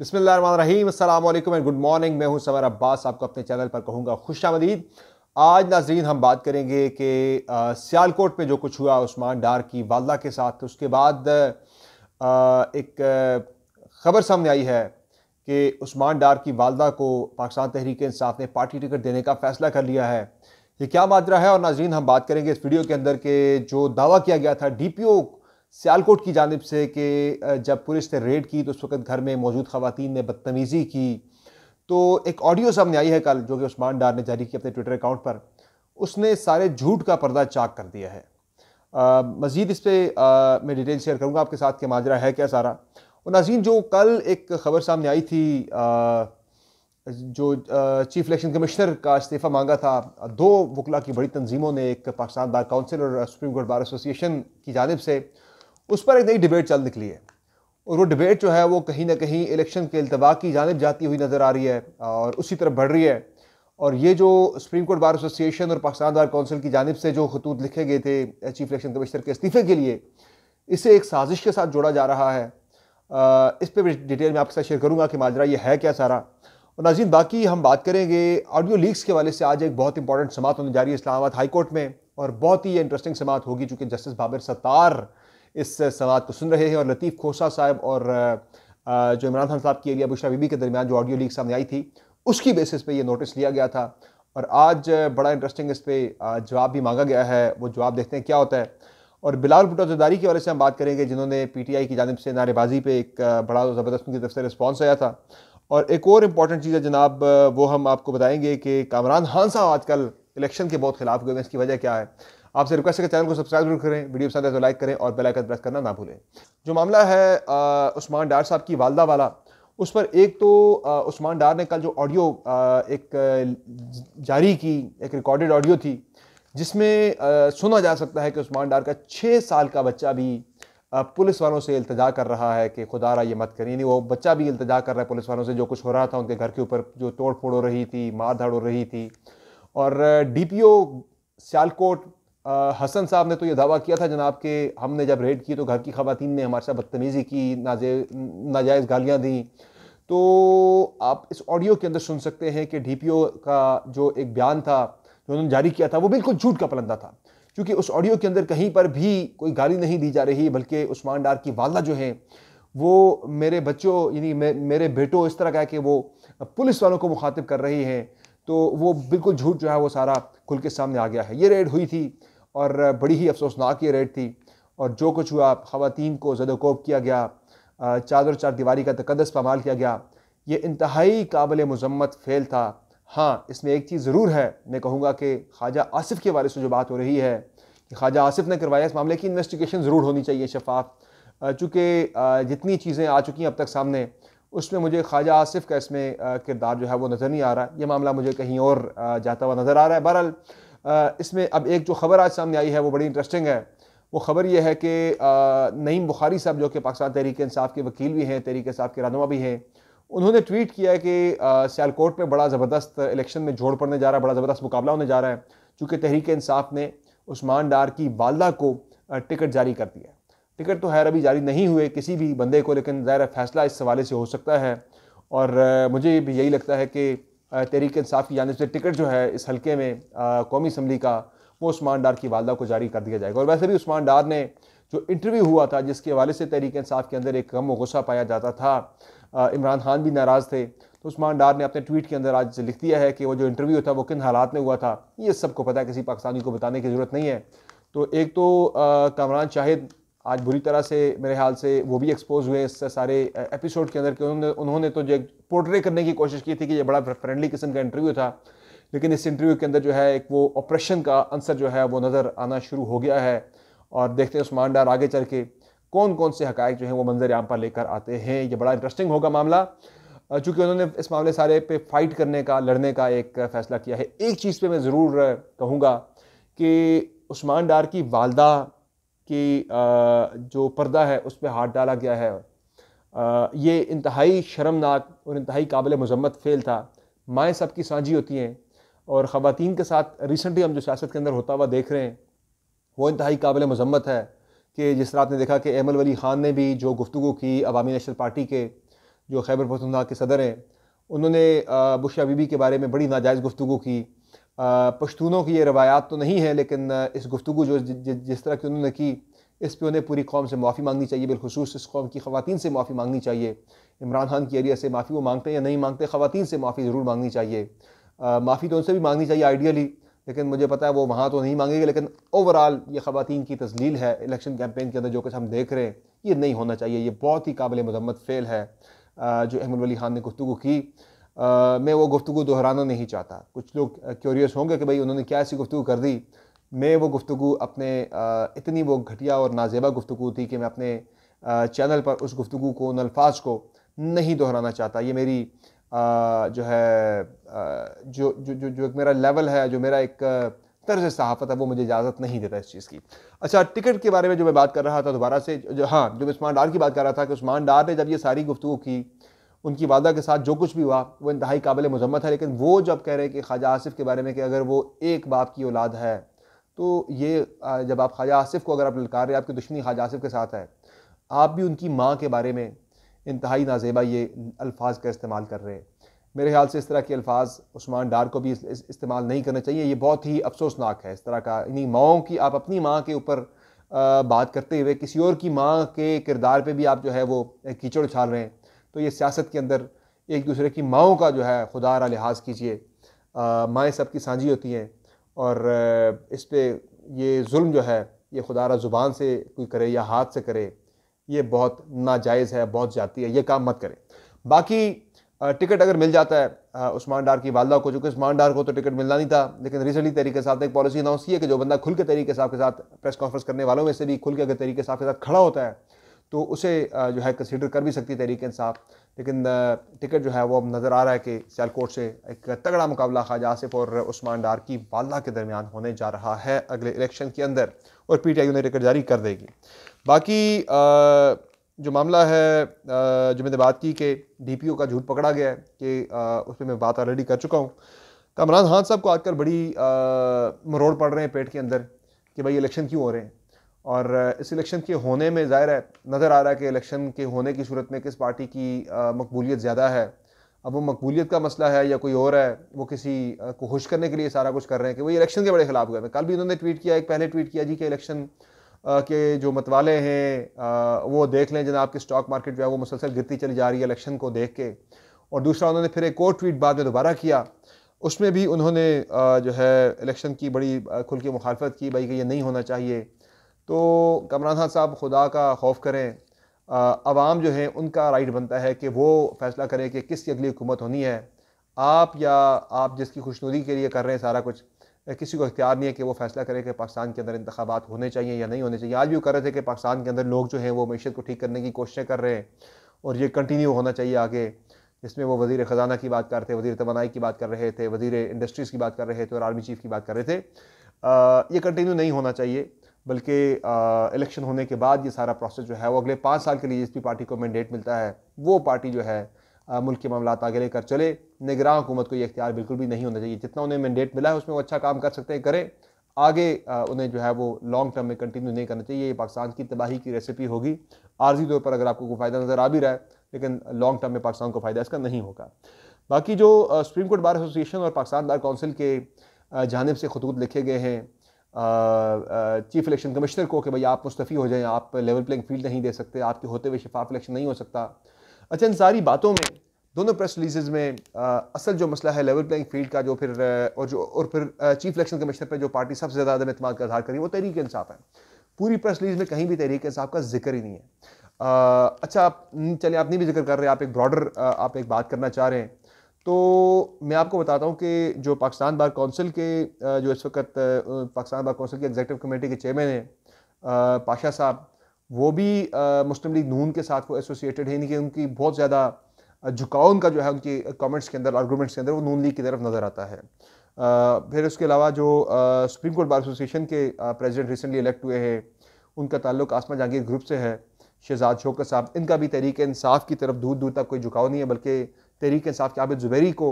अस्सलाम वालेकुम and good morning मैं हूं समर अब्बास आपको अपने चैनल पर कहूँगा खुश आमदीद आज नाजरीन हम बात करेंगे कि सियालकोट में जो कुछ हुआ उस्मान डार की वालदा के साथ उसके बाद आ, एक ख़बर सामने आई है कि उस्मान डार की वालदा को पाकिस्तान तहरीक इंसाफ ने पार्टी टिकट देने का फ़ैसला कर लिया है ये क्या माजरा है और नाजरीन हम बात करेंगे इस वीडियो के अंदर के जो दावा किया गया था डी पी ओ सियालकोट की जानब से कि जब पुलिस ने रेड की तो उस वक्त घर में मौजूद खातन ने बदतमीज़ी की तो एक ऑडियो सामने आई है कल जो कि उस्मान डार ने जारी की अपने ट्विटर अकाउंट पर उसने सारे झूठ का पर्दा चाक कर दिया है मजीद इस पर मैं डिटेल शेयर करूँगा आपके साथ क्या माजरा है क्या सारा और नाजीन जो कल एक ख़बर सामने आई थी जो चीफ इलेक्शन कमिश्नर का इस्तीफ़ा मांगा था दो वकला की बड़ी तनजीमों ने एक पाकिस्तान बार काउंसिल और सुप्रीम कोर्ट बार एसोसिएशन की जानब से उस पर एक नई डिबेट चल निकली है और वो डिबेट जो है वो कहीं ना कहीं इलेक्शन के अल्तवा की जानब जाती हुई नज़र आ रही है और उसी तरफ बढ़ रही है और ये जो सुप्रीम कोर्ट बार एसोसिएशन और पाकिस्तान बार कौंसिल की जानब से जो खतूत लिखे गए थे चीफ इलेक्शन कमिश्नर के इस्तीफ़े के लिए इसे एक साजिश के साथ जोड़ा जा रहा है आ, इस पर डिटेल में आपके साथ शेयर करूँगा कि माजरा ये है क्या सारा और नाजीन बाकी हम बात करेंगे ऑडियो लीक्स के वाले से आज एक बहुत इंपॉर्टेंट समात होने जा रही है इस्लामाबाद हाई कोर्ट में और बहुत ही इंटरेस्टिंग समात होगी चूँकि जस्टिस बाबर सत्तार इस सवाल को सुन रहे हैं और लतीफ़ खोसा साहब और जो इमरान खान साहब की एरिया बुशरा बीबी के दरमियान जो ऑडियो लीक सामने आई थी उसकी बेसिस पे ये नोटिस लिया गया था और आज बड़ा इंटरेस्टिंग इस पर जवाब भी मांगा गया है वो जवाब देखते हैं क्या होता है और बिलाल भुटो जदारी के वाले से हम बात करेंगे जिन्होंने पी टी आई की जानब से नारेबाजी पर एक बड़ा ज़बरदस्त उनकी तरफ से रिस्पॉन्स आया था और एक और इम्पॉर्टेंट चीज़ है जनाब वो हम आपको बताएंगे कि कामरान खान साहब आजकल इलेक्शन के बहुत खिलाफ गए हैं इसकी वजह क्या है आपसे रिक्वेस्ट है कि चैनल को सब्सक्राइब जरूर करें वीडियो पसंद है तो लाइक करें और बेल आइकन प्रेस करना ना भूलें जो मामला है आ, उस्मान डार साहब की वालदा वाला उस पर एक तो आ, उस्मान डार ने कल जो ऑडियो एक जारी की एक रिकॉर्डेड ऑडियो थी जिसमें सुना जा सकता है कि उस्मान डार का छः साल का बच्चा भी पुलिस वालों से अल्तजा कर रहा है कि खुदा रहा ये मत करें यानी वो बच्चा भी इल्तजा कर रहा है पुलिस वालों से जो कुछ हो रहा था उनके घर के ऊपर जो तोड़ फोड़ हो रही थी मार धाड़ हो रही थी और डी पी ओ सियालकोट आ, हसन साहब ने तो ये दावा किया था जनाब कि हमने जब रेड की तो घर की खातन ने हमारे साथ बदतमीज़ी की नाजे नाजायज़ गालियाँ दी तो आप इस ऑडियो के अंदर सुन सकते हैं कि ओ का जो एक बयान था जो उन्होंने जारी किया था वो बिल्कुल झूठ का पलंदा था क्योंकि उस ऑडियो के अंदर कहीं पर भी कोई गाली नहीं दी जा रही बल्कि उस्मान डार की वालदा जो हैं वो मेरे बच्चों यानी मे, मेरे बेटों इस तरह का है कि वो पुलिस वालों को मुखातिब कर रही हैं तो वो बिल्कुल झूठ जो है वो सारा खुल के सामने आ गया है ये रेड हुई थी और बड़ी ही अफसोसनाक ये रेट थी और जो कुछ हुआ ख़वान को जदोकोब किया गया चादर चार दीवारी का तकदस पमाल किया गया ये इंतहाई काबिल मजम्मत फ़ेल था हाँ इसमें एक चीज़ ज़रूर है मैं कहूँगा कि ख्वाजा आसिफ के बारे से जो बात हो रही है कि ख्वाजा आसिफ ने करवाया इस मामले की इन्वेस्टिगेशन ज़रूर होनी चाहिए शफाफ चूँकि जितनी चीज़ें आ चुकी हैं अब तक सामने उसमें मुझे ख्वाजा आसिफ का इसमें किरदार जो है वो नज़र नहीं आ रहा ये मामला मुझे कहीं और जाता हुआ नज़र आ रहा है बहरहाल इसमें अब एक जो ख़बर आज सामने आई है वो बड़ी इंटरेस्टिंग है वो ख़बर यह है कि नईम बुखारी साहब जो कि पाकिस्तान तहरीक इंसाफ के वकील भी हैं तहरीक साहब के रहनुमा भी हैं उन्होंने ट्वीट किया है कि सियालकोट में बड़ा ज़बरदस्त इलेक्शन में जोड़ पड़ने जा रहा है बड़ा ज़बरदस्त मुकाबला होने जा रहा है चूँकि तहरीक इंसाफ ने उस्मान डार की वालदा को टिकट जारी कर दिया टिकट तो हैर अभी जारी नहीं हुए किसी भी बंदे को लेकिन ज़ाहिर फैसला इस हवाले से हो सकता है और मुझे भी यही लगता है कि तहरीक इंसाफ की जानब से टिकट जो है इस हल्के में कौमी असम्बली का वो उस्मान डार की वालदा को जारी कर दिया जाएगा और वैसे भी उस्मान डार ने जो इंटरव्यू हुआ था जिसके हवाले से तहरीक इंसाफ के अंदर एक गम गुस्सा पाया जाता था इमरान खान भी नाराज़ थे तो उस्मान डार ने अपने ट्वीट के अंदर आज लिख दिया है कि वो जो इंटरव्यू था वो किन हालात में हुआ था ये सबको पता है किसी पाकिस्तानी को बताने की ज़रूरत नहीं है तो एक तो कामरान शाहिद आज बुरी तरह से मेरे ख्याल से वो भी एक्सपोज हुए इस सारे एपिसोड के अंदर कि उन्होंने उन्होंने तो जो पोर्ट्रे करने की कोशिश की थी कि ये बड़ा फ्रेंडली किस्म का इंटरव्यू था लेकिन इस इंटरव्यू के अंदर जो है एक वो ऑपरेशन का आंसर जो है वो नज़र आना शुरू हो गया है और देखते हैं उस्मान डार आगे चल के कौन कौन से हक़ जो हैं वो मंजर यहाँ पर लेकर आते हैं ये बड़ा इंटरेस्टिंग होगा मामला चूँकि उन्होंने इस मामले सारे पे फाइट करने का लड़ने का एक फ़ैसला किया है एक चीज़ पे मैं ज़रूर कहूँगा कि उस्मान डार की वालदा कि जो पर्दा है उस पर हाथ डाला गया है ये इंतहाई शर्मनाक और इंतहाई काबिल मजम्मत फ़ेल था माएँ सबकी साझी होती हैं और ख़वान के साथ रिसेंटली हम जो सियासत के अंदर होता हुआ देख रहे हैं वो इंतहाई काबिल मजम्मत है कि जिस तरह आपने देखा कि एमल वली ख़ान ने भी जो गुफ्तु की अवामी नेशनल पार्टी के जो खैबर पखतनखा के सदर हैं उन्होंने बुशा बीबी के बारे में बड़ी नाजायज़ गुफ्तु की पश्तूनों की ये रवायात तो नहीं है लेकिन इस गुफ्तु जो जिस तरह की उन्होंने की इस पर उन्हें पूरी कौम से माफ़ी मांगनी चाहिए बिलखसूस इस कौम की ख़वान से माफ़ी मांगनी चाहिए इमरान खान की एरिया से माफ़ी वो मांगते हैं या नहीं मांगते ख़वान से माफ़ी ज़रूर मांगनी चाहिए माफ़ी तो उनसे भी मांगनी चाहिए आइडियली लेकिन मुझे पता है वो वहाँ तो नहीं मांगेंगे लेकिन ओवरऑल ये ख़वान की तस्लील है इलेक्शन कैंपेन के अंदर जो कुछ हम देख रहे हैं ये नहीं होना चाहिए ये बहुत ही काबिल मजम्मत फ़ेल है जो अहमद वली खान ने गुफ्तु की मैं वो गुफ्तु दोहराना नहीं चाहता कुछ लोग क्यूरियस होंगे कि भाई उन्होंने क्या ऐसी गुफ्तु कर दी मैं वो गुफ्तु अपने आ, इतनी वो घटिया और नाजेबा गुफ्तु थी कि मैं अपने आ, चैनल पर उस गुफ्तु को उन अल्फाज को नहीं दोहराना चाहता ये मेरी आ, जो है आ, जो जो जो जो एक मेरा लेवल है जो मेरा एक तर्ज सहाफ़त है वो मुझे इजाज़त नहीं देता इस चीज़ की अच्छा टिकट के बारे में जो मैं बात कर रहा था दोबारा से जो हाँ जो उस्मान डार की बात कर रहा था कि उस्मान डार ने जब ये सारी गुफ्तु की उनकी वादा के साथ जो कुछ भी हुआ वो इंतहाई काबिल मजम्मत है लेकिन वो जब कह रहे हैं कि ख्वाजा आसिफ के बारे में कि अगर वो एक बाप की औलाद है तो ये जब आप ख्वाजा आसिफ को अगर आप ललकार रहे आपकी दुश्मनी ख्वाजा आसिफ के साथ है आप भी उनकी माँ के बारे में इंतहाई नाजेबा ये अल्फाज का इस्तेमाल कर रहे हैं मेरे ख्याल से इस तरह के अल्फाज उस्मान डार को भी इस, इस, इस्तेमाल नहीं करना चाहिए ये बहुत ही अफसोसनाक है इस तरह का इन्हीं माओं की आप अपनी माँ के ऊपर बात करते हुए किसी और की माँ के किरदार पे भी आप जो है वो कीचड़ उछाल रहे हैं तो ये सियासत के अंदर एक दूसरे की माओ का जो है खुदा लिहाज कीजिए माएँ सबकी साझी होती हैं और इस पर ये जुल्म जो है ये खुदा ज़ुबान से कोई करे या हाथ से करे ये बहुत नाजायज़ है बहुत जाती है ये काम मत करें बाकी टिकट अगर मिल जाता है उस्मान डार की वालदा को चूँकि उस्मान डार को तो टिकट मिलना नहीं था लेकिन रिसेंटली तरीके साहब ने एक पॉलिसी अनाउंस की है कि जो बंदा खुल के तरीके साहब के साथ प्रेस कॉन्फ्रेंस करने वालों में से भी खुल के अगर तरीके साहब के साथ खड़ा होता है तो उसे जो है कंसिडर कर भी सकती है तहरीक इंसाफ लेकिन टिकट जो है वो अब नज़र आ रहा है कि सियालकोट से एक तगड़ा मुकाबला ख्वाजा आसिफ और उस्मान डार की बाला के दरमियान होने जा रहा है अगले इलेक्शन के अंदर और पी टी आई उन्हें टिकट जारी कर देगी बाकी जो मामला है जो मैंने बात की कि डी पी ओ का झूठ पकड़ा गया है कि उस पर मैं बात ऑलरेडी कर चुका हूँ कमरान खान साहब को आजकल बड़ी मरोड़ पड़ रहे हैं पेट के अंदर कि भाई इलेक्शन क्यों हो रहे हैं और इस इलेक्शन के होने में ज़ाहिर है नज़र आ रहा है कि इलेक्शन के होने की सूरत में किस पार्टी की मकबूलियत ज़्यादा है अब वो मकबूलियत का मसला है या कोई और है वो किसी को खुश करने के लिए सारा कुछ कर रहे हैं कि वो इलेक्शन के बड़े खिलाफ गए हैं कल भी उन्होंने ट्वीट किया एक पहले ट्वीट किया जी कि इलेक्शन के जो मतवाले हैं वो देख लें जनाब के स्टॉक मार्केट जो है वो मुसलसल गिरती चली जा रही है इलेक्शन को देख के और दूसरा उन्होंने फिर एक और ट्वीट बाद में दोबारा किया उसमें भी उन्होंने जो है इलेक्शन की बड़ी खुल के मुखालफत की भाई कि ये नहीं होना चाहिए तो कमरान खान साहब खुदा का खौफ करें आवाम जो हैं उनका राइट बनता है कि वो फैसला करें कि किसकी अगली हुकूमत होनी है आप या आप जिसकी खुशनुदी के लिए कर रहे हैं सारा कुछ किसी को इख्तियार नहीं है कि वो फैसला करे कि पाकिस्तान के अंदर इंतबात होने चाहिए या नहीं होने चाहिए आज भी वो कर रहे थे कि पाकिस्तान के अंदर लोग जो हैं वो मीशत को ठीक करने की कोशिशें कर रहे हैं और ये कंटिन्यू होना चाहिए आगे इसमें वो वजी ख़जाना की बात कर रहे थे वजी तोानाई की बात कर रहे थे वज़ी इंडस्ट्रीज़ की बात कर रहे थे और आर्मी चीफ़ की बात कर रहे थे आ, ये कंटिन्यू नहीं होना चाहिए बल्कि इलेक्शन होने के बाद ये सारा प्रोसेस जो है वो अगले पाँच साल के लिए जिस भी पार्टी को मैंडेट मिलता है वो पार्टी जो है आ, मुल्क के मामला आगे लेकर चले निगरान हुकूमत को ये इख्तियार बिल्कुल भी नहीं होना चाहिए जितना उन्हें मैंडेट मिला है उसमें वो अच्छा काम कर सकते हैं करें आगे आ, उन्हें जो है वो लॉन्ग टर्म में कंटिन्यू नहीं करना चाहिए ये पाकिस्तान की तबाही की रेसिपी होगी आर्जी तौर पर अगर आपको कोई फ़ायदा नज़र आ भी रहा है लेकिन लॉन्ग टर्म में पाकिस्तान को फ़ायदा इसका नहीं होगा बाकी जो सुप्रीम कोर्ट बार एसोसिएशन और पाकिस्तान बार कौंसिल के जानब से खतूत लिखे गए हैं चीफ इलेक्शन कमिश्नर को कि भाई आप मुस्तफ़ी हो जाएं आप लेवल प्लेइंग फील्ड नहीं दे सकते आपके होते हुए शफाफ इलेक्शन नहीं हो सकता अच्छा इन सारी बातों में दोनों प्रेस रिलीज में आ, असल जो मसला है लेवल प्लेइंग फील्ड का जो फिर और जो और फिर चीफ इलेक्शन कमिश्नर पर जो पार्टी सबसे ज़्यादा अदम इतमाद का इजहार करी वो तहरीक इंसाफ है पूरी प्रेस रिलीज में कहीं भी तहरीक इंसाफ का जिक्र ही नहीं है आ, अच्छा आप चलिए आप नहीं भी जिक्र कर रहे आप एक ब्रॉडर आप एक बात करना चाह रहे हैं तो मैं आपको बताता हूँ कि जो पाकिस्तान बार कौंसिल के जो इस वक्त पाकिस्तान बार कौंसिल के एग्जेक्टिव कमेटी के चेयरमैन हैं पाशा साहब वो भी मुस्लिम लीग नून के साथ वो एसोसिएटेड है यानी कि उनकी बहुत ज़्यादा झुकाव उनका जो है उनकी कमेंट्स के अंदर आर्गूमेंट्स के अंदर वो नून लीग की तरफ नज़र आता है आ, फिर उसके अलावा जो सुप्रीम कोर्ट बार एसोसिएशन के प्रेजिडेंट रिसेंटली इलेक्ट हुए हैं उनका ताल्लुक आसमा जहांगीर ग्रुप से है शहजाद शोकर साहब इनका भी तहरीक इंसाफ की तरफ दूर दूर तक कोई झुकाव नहीं है बल्कि तहरीक इंसाफ के आबिद ज़ुबैरी को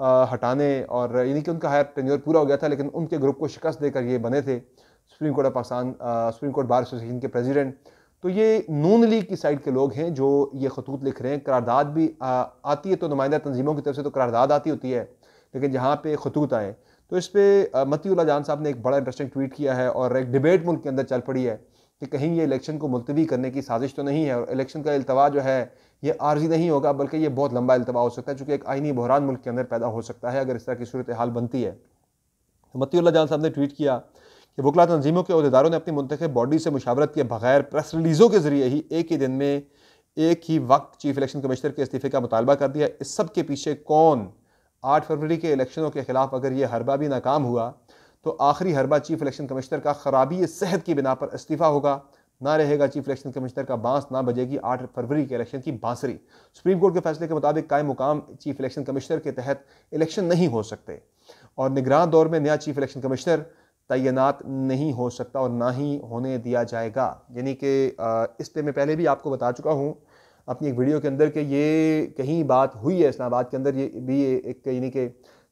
आ, हटाने और यानी कि उनका हायर टेन्योर पूरा हो गया था लेकिन उनके ग्रुप को शिकस्त देकर ये बने थे supreme court of Pakistan supreme court bar association के प्रेसिडेंट तो ये नून लीग की साइड के लोग हैं जो ये खतूत लिख रहे हैं करारदाद भी आ, आती है तो नुमाइंदा तंजीमों की तरफ से तो करारदाद आती होती है लेकिन जहाँ पे खतूत आए तो इस पर मती जान साहब ने एक बड़ा इंटरेस्टिंग ट्वीट किया है और एक डिबेट मुल्क के अंदर चल पड़ी है कि कहीं ये इलेक्शन को मुलतवी करने की साजिश तो नहीं है और इलेक्शन का अल्तवा जो है ये आर्जी नहीं होगा बल्कि ये बहुत लंबा अल्तवा हो सकता है चूँकि एक आइनी बहरान मुल्क के अंदर पैदा हो सकता है अगर इस तरह की सूरत हाल बनती है तो मतील्ला जान साहब ने ट्वीट किया कि वकला तनजीमों के अहदेदारों ने अपनी मुंतब बॉडी से मुशावरत के बगैर प्रेस रिलीज़ों के जरिए ही एक ही दिन में एक ही वक्त चीफ इलेक्शन कमिश्नर के इस्तीफे का मुतालबा कर दिया इस सब के पीछे कौन आठ फरवरी के इलेक्शनों के खिलाफ अगर ये हरबा भी नाकाम हुआ तो आखिरी हरबा चीफ इलेक्शन कमिश्नर का खराबी सेहत की बिना पर इस्तीफ़ा होगा ना रहेगा चीफ इलेक्शन कमिश्नर का बांस ना बजेगी आठ फरवरी के इलेक्शन की बांसरी सुप्रीम कोर्ट के फैसले के मुताबिक कायम मुकाम चीफ इलेक्शन कमिश्नर के तहत इलेक्शन नहीं हो सकते और निगरान दौर में नया चीफ इलेक्शन कमिश्नर तैनात नहीं हो सकता और ना ही होने दिया जाएगा यानी कि इस पर मैं पहले भी आपको बता चुका हूँ अपनी एक वीडियो के अंदर कि ये कहीं बात हुई है इस्लामाबाद के अंदर ये भी एक यानी कि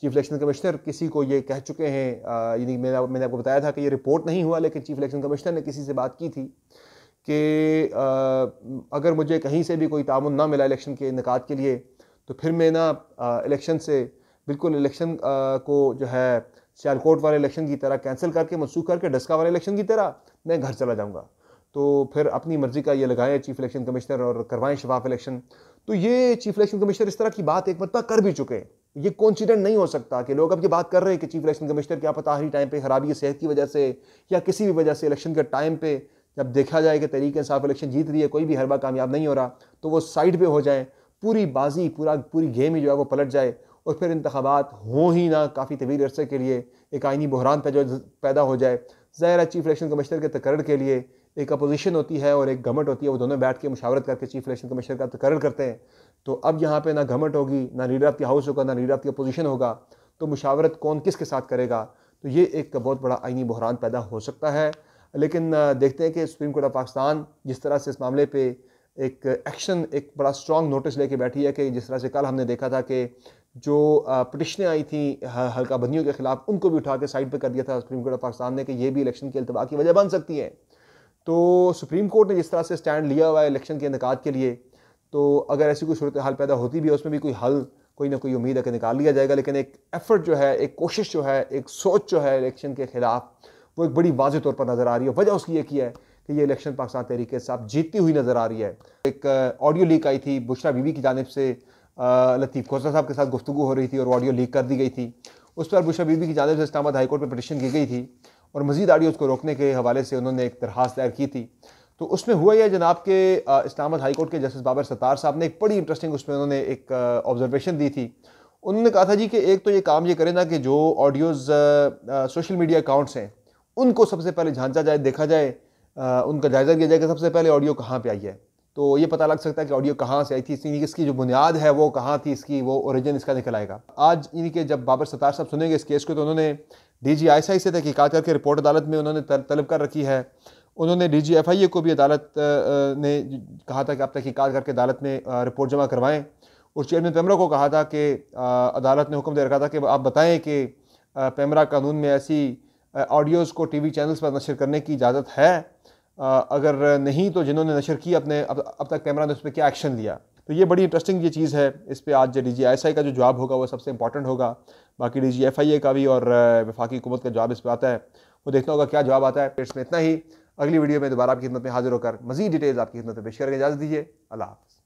चीफ इलेक्शन कमिश्नर किसी को ये कह चुके हैं यानी मैंने मैंने आपको बताया था कि ये रिपोर्ट नहीं हुआ लेकिन चीफ इलेक्शन कमिश्नर ने किसी से बात की थी कि अगर मुझे कहीं से भी कोई तामन ना मिला इलेक्शन के इनका के लिए तो फिर मैं ना इलेक्शन से बिल्कुल इलेक्शन को जो है सियालकोट वाले इलेक्शन की तरह कैंसिल करके मनसूख करके डस्का वाले इलेक्शन की तरह मैं घर चला जाऊँगा तो फिर अपनी मर्ज़ी का ये लगाएं चीफ इलेक्शन कमिश्नर और करवाएं शफाफ इलेक्शन तो ये चीफ इलेक्शन कमिश्नर इस तरह की बात एक मरतबा कर भी चुके हैं ये कॉन्सिडेंट नहीं हो सकता कि लोग अब ये बात कर रहे हैं कि चीफ इलेक्शन कमिश्नर क्या पता आखिरी टाइम पे खराबी सेहत की वजह से या किसी भी वजह से इलेक्शन के टाइम पे जब देखा जाए कि तरीके साफ इलेक्शन जीत रही है कोई भी हरबा कामयाब नहीं हो रहा तो वो साइड पर हो जाए पूरी बाजी पूरा पूरी गेम ही जो है वो पलट जाए और फिर इंतबात हों ही ना काफ़ी तवील अरसे के लिए एक आइनी बहरान जो पैदा हो जाए ज़ाहिर चीफ इलेक्शन कमिश्नर के तकर के लिए एक अपोजिशन होती है और एक गवर्नमेंट होती है वो दोनों बैठ के मुशावरत करके चीफ इलेक्शन कमिश्नर का तकर करते हैं तो अब यहाँ पे ना घमट होगी ना लीडर ऑफ द हाउस होगा ना लीडर ऑफ द अपोजिशन होगा तो मुशावरत कौन किस के साथ करेगा तो ये एक बहुत बड़ा आइनी बहरान पैदा हो सकता है लेकिन देखते हैं कि सुप्रीम कोर्ट ऑफ पाकिस्तान जिस तरह से इस मामले पर एक एक्शन एक बड़ा स्ट्रॉन्ग नोटिस लेके बैठी है कि जिस तरह से कल हमने देखा था कि जो पटिशनें आई थी हल्का बंदियों के ख़िलाफ़ उनको भी उठा के साइड पर कर दिया था सुप्रीम कोर्ट ऑफ पाकिस्तान ने कि ये भी इलेक्शन के अलतबा की वजह बन सकती है तो सुप्रीम कोर्ट ने जिस तरह से स्टैंड लिया हुआ है इलेक्शन के इनका के लिए तो अगर ऐसी कोई सूरत हाल पैदा होती भी है उसमें भी कोई हल कोई ना कोई उम्मीद है कि निकाल लिया जाएगा लेकिन एक एफर्ट जो है एक कोशिश जो है एक सोच जो है इलेक्शन के ख़िलाफ़ वो एक बड़ी वाज तौर पर नज़र आ रही है वजह उसकी ये की है कि ये इलेक्शन पाकिस्तान तहरीक साहब जीतती हुई नज़र आ रही है एक ऑडियो लीक आई थी बुशरा बीवी की जानब से लतीफ़ खोसा साहब के साथ गुफ्तु हो रही थी और ऑडियो लीक कर दी गई थी उस पर बुशरा बीवी की जानब से इस्लाबाद हाईकोर्ट में पटिशन की गई थी और मजीद आडियो उसको रोकने के हवाले से उन्होंने एक दरख्वास्त दायर की थी तो उसमें हुआ यह जनाब के इस्लामाबाद हाई कोर्ट के जस्टिस बाबर सतार साहब ने एक बड़ी इंटरेस्टिंग उसमें उन्होंने एक ऑब्जर्वेशन दी थी उन्होंने कहा था जी कि एक तो ये काम ये करें ना कि जो ऑडियोज़ सोशल मीडिया अकाउंट्स हैं उनको सबसे पहले झांचा जाए देखा जाए आ, उनका जायज़ा लिया जाए कि सबसे पहले ऑडियो कहाँ पर आई है तो ये पता लग सकता है कि ऑडियो कहाँ से आई थी इसकी इसकी जो बुनियाद है वो कहाँ थी इसकी वो ओरिजिन इसका निकल आएगा आज यानी कि जब बाबर सतार साहब सुनेंगे इस केस को तो उन्होंने डी जी आई से तहकीकात करके रिपोर्ट अदालत में उन्होंने तलब कर रखी है उन्होंने डी जी एफ आई ए को भी अदालत ने कहा था कि आप तहकीकत करके अदालत में रिपोर्ट जमा करवाएँ और चेयरमैन पैमरा को कहा था कि अदालत ने हुक्म दे रखा था कि आप बताएं कि पैमरा कानून में ऐसी ऑडियोज़ को टी वी चैनल्स पर नशर करने की इजाज़त है अगर नहीं तो जिन्होंने नशर की अपने अब, अब तक पैमरा ने उस पर क्या एक्शन लिया तो ये बड़ी इंटरेस्टिंग ये चीज़ है इस पर आज D G I S I का जो जवाब होगा वो सबसे इंपॉर्टेंट होगा बाकी डी जी एफ आई ए का भी और वफाकी हुकूमत का जवाब इस पर आता है वो देखना होगा क्या जवाब आता है इसमें इतना ही अगली वीडियो में दोबारा आपकी खिदमत में हाजिर होकर मजीद डिटेल्स आपकी खिदमत में पेश करके इजाज़त दीजिए अल्लाह हाफ़